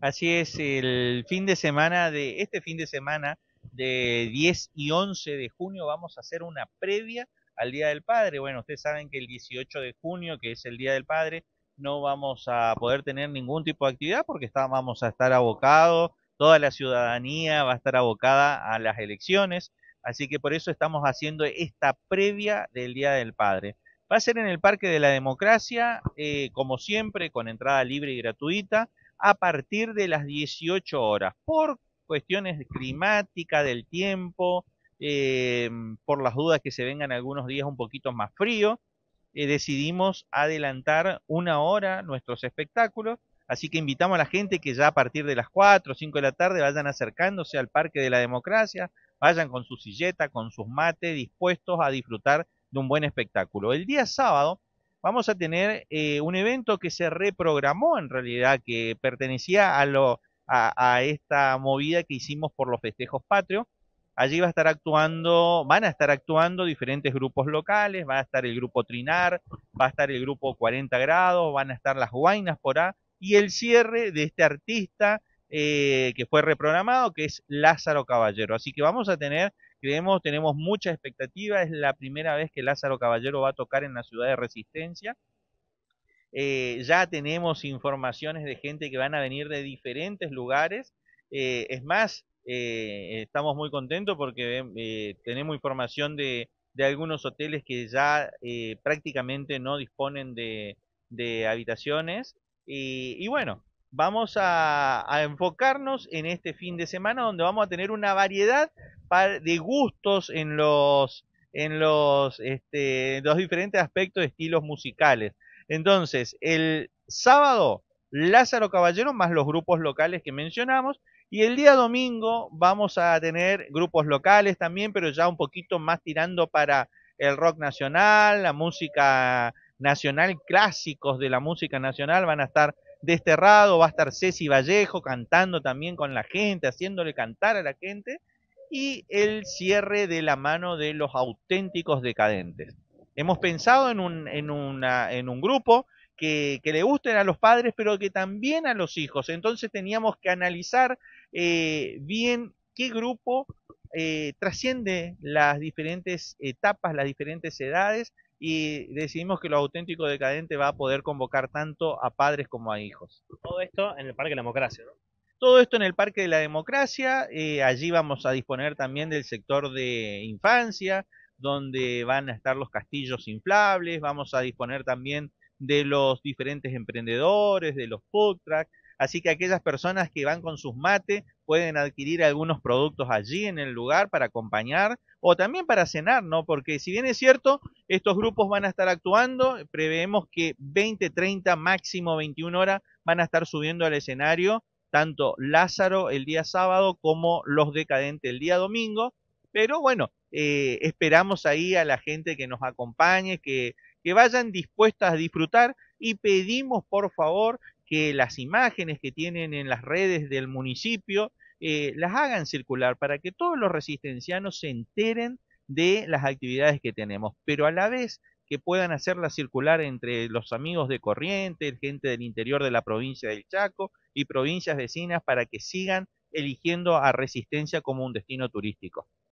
Así es, el fin de semana de este fin de semana de 10 y 11 de junio vamos a hacer una previa al Día del Padre. Bueno, ustedes saben que el 18 de junio, que es el Día del Padre, no vamos a poder tener ningún tipo de actividad porque vamos a estar abocados, toda la ciudadanía va a estar abocada a las elecciones, así que por eso estamos haciendo esta previa del Día del Padre. Va a ser en el Parque de la Democracia, eh, como siempre, con entrada libre y gratuita a partir de las 18 horas, por cuestiones climáticas, del tiempo, eh, por las dudas que se vengan algunos días un poquito más frío, eh, decidimos adelantar una hora nuestros espectáculos. Así que invitamos a la gente que ya a partir de las 4 o 5 de la tarde vayan acercándose al Parque de la Democracia, vayan con su silleta, con sus mates, dispuestos a disfrutar de un buen espectáculo. El día sábado vamos a tener eh, un evento que se reprogramó en realidad, que pertenecía a, lo, a, esta movida que hicimos por los festejos patrios. Allí va a estar actuando, van a estar actuando diferentes grupos locales, va a estar el grupo Trinar, va a estar el grupo 40 grados, van a estar las Guainas por ahí y el cierre de este artista eh, que fue reprogramado, que es Lázaro Caballero. Así que vamos a tener, creemos, tenemos mucha expectativa. Es la primera vez que Lázaro Caballero va a tocar en la ciudad de Resistencia. Eh, ya tenemos informaciones de gente que van a venir de diferentes lugares. Eh, es más, estamos muy contentos porque tenemos información de, algunos hoteles que ya prácticamente no disponen de, habitaciones. y, bueno, vamos a, enfocarnos en este fin de semana donde vamos a tener una variedad de gustos en los en los, este, diferentes aspectos de estilos musicales. Entonces, el sábado, Lázaro Caballero más los grupos locales que mencionamos. Y el día domingo vamos a tener grupos locales también, pero ya un poquito más tirando para el rock nacional, la música nacional, clásicos de la música nacional van a estar desterrado, va a estar Ceci Vallejo cantando también con la gente, haciéndole cantar a la gente, y el cierre de la mano de los auténticos decadentes. Hemos pensado en un, una, en un grupo que, le gusten a los padres, pero que también a los hijos. Entonces teníamos que analizar eh, bien qué grupo eh, trasciende las diferentes etapas, las diferentes edades y decidimos que lo auténtico decadente va a poder convocar tanto a padres como a hijos. Todo esto en el Parque de la Democracia, ¿no? Todo esto en el Parque de la Democracia, eh, allí vamos a disponer también del sector de infancia, donde van a estar los castillos inflables, vamos a disponer también de los diferentes emprendedores, de los food trucks, Así que aquellas personas que van con sus mates pueden adquirir algunos productos allí en el lugar para acompañar o también para cenar, ¿no? Porque si bien es cierto, estos grupos van a estar actuando, preveemos que 20, 30, máximo 21 horas van a estar subiendo al escenario tanto Lázaro el día sábado como Los Decadentes el día domingo. Pero bueno, eh, esperamos ahí a la gente que nos acompañe, que, que vayan dispuestas a disfrutar y pedimos por favor que las imágenes que tienen en las redes del municipio eh, las hagan circular para que todos los resistencianos se enteren de las actividades que tenemos, pero a la vez que puedan hacerlas circular entre los amigos de corriente, gente del interior de la provincia del Chaco y provincias vecinas para que sigan eligiendo a Resistencia como un destino turístico.